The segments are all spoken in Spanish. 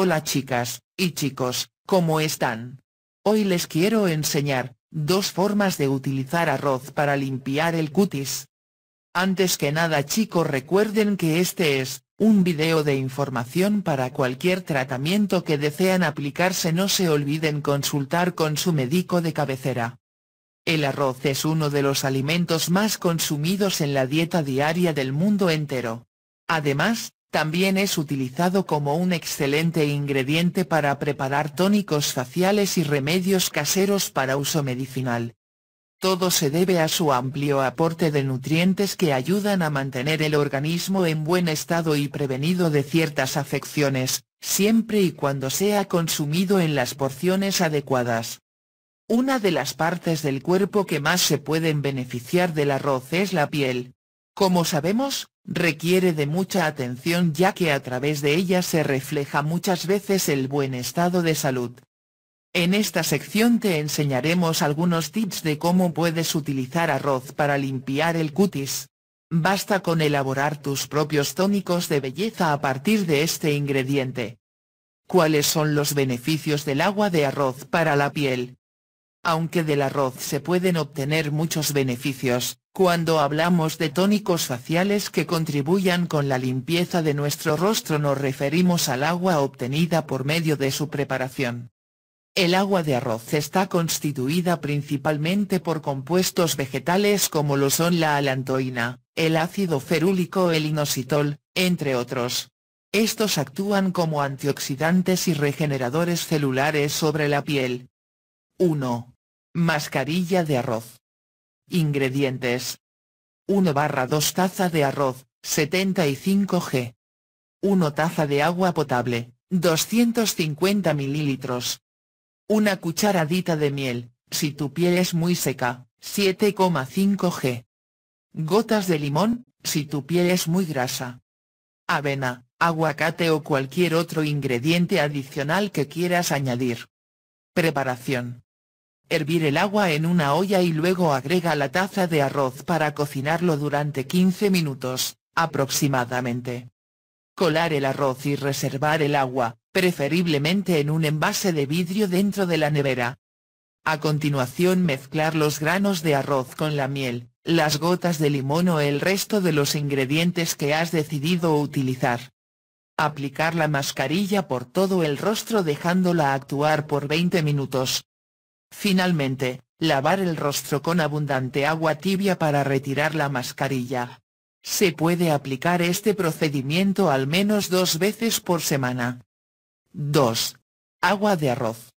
Hola chicas, y chicos, ¿cómo están? Hoy les quiero enseñar, dos formas de utilizar arroz para limpiar el cutis. Antes que nada chicos recuerden que este es, un video de información para cualquier tratamiento que desean aplicarse no se olviden consultar con su médico de cabecera. El arroz es uno de los alimentos más consumidos en la dieta diaria del mundo entero. Además, también es utilizado como un excelente ingrediente para preparar tónicos faciales y remedios caseros para uso medicinal. Todo se debe a su amplio aporte de nutrientes que ayudan a mantener el organismo en buen estado y prevenido de ciertas afecciones, siempre y cuando sea consumido en las porciones adecuadas. Una de las partes del cuerpo que más se pueden beneficiar del arroz es la piel, como sabemos, requiere de mucha atención ya que a través de ella se refleja muchas veces el buen estado de salud. En esta sección te enseñaremos algunos tips de cómo puedes utilizar arroz para limpiar el cutis. Basta con elaborar tus propios tónicos de belleza a partir de este ingrediente. ¿Cuáles son los beneficios del agua de arroz para la piel? Aunque del arroz se pueden obtener muchos beneficios, cuando hablamos de tónicos faciales que contribuyan con la limpieza de nuestro rostro nos referimos al agua obtenida por medio de su preparación. El agua de arroz está constituida principalmente por compuestos vegetales como lo son la alantoína, el ácido ferúlico el inositol, entre otros. Estos actúan como antioxidantes y regeneradores celulares sobre la piel. 1. Mascarilla de arroz. Ingredientes. 1 barra 2 taza de arroz, 75 g. 1 taza de agua potable, 250 mililitros. Una cucharadita de miel, si tu piel es muy seca, 7,5 g. Gotas de limón, si tu piel es muy grasa. Avena, aguacate o cualquier otro ingrediente adicional que quieras añadir. Preparación. Hervir el agua en una olla y luego agrega la taza de arroz para cocinarlo durante 15 minutos, aproximadamente. Colar el arroz y reservar el agua, preferiblemente en un envase de vidrio dentro de la nevera. A continuación mezclar los granos de arroz con la miel, las gotas de limón o el resto de los ingredientes que has decidido utilizar. Aplicar la mascarilla por todo el rostro dejándola actuar por 20 minutos, Finalmente, lavar el rostro con abundante agua tibia para retirar la mascarilla. Se puede aplicar este procedimiento al menos dos veces por semana. 2. Agua de arroz.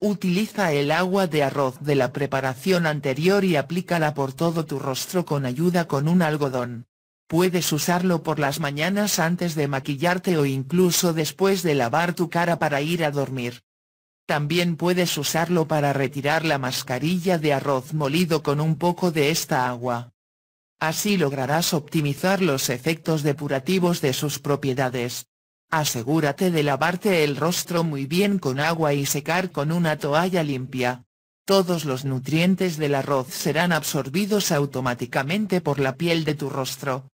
Utiliza el agua de arroz de la preparación anterior y aplícala por todo tu rostro con ayuda con un algodón. Puedes usarlo por las mañanas antes de maquillarte o incluso después de lavar tu cara para ir a dormir. También puedes usarlo para retirar la mascarilla de arroz molido con un poco de esta agua. Así lograrás optimizar los efectos depurativos de sus propiedades. Asegúrate de lavarte el rostro muy bien con agua y secar con una toalla limpia. Todos los nutrientes del arroz serán absorbidos automáticamente por la piel de tu rostro.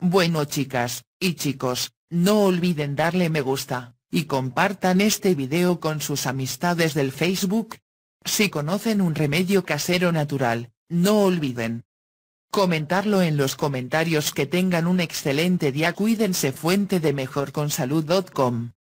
Bueno chicas, y chicos, no olviden darle me gusta. Y compartan este video con sus amistades del Facebook. Si conocen un remedio casero natural, no olviden comentarlo en los comentarios que tengan un excelente día cuídense fuente de mejorconsalud.com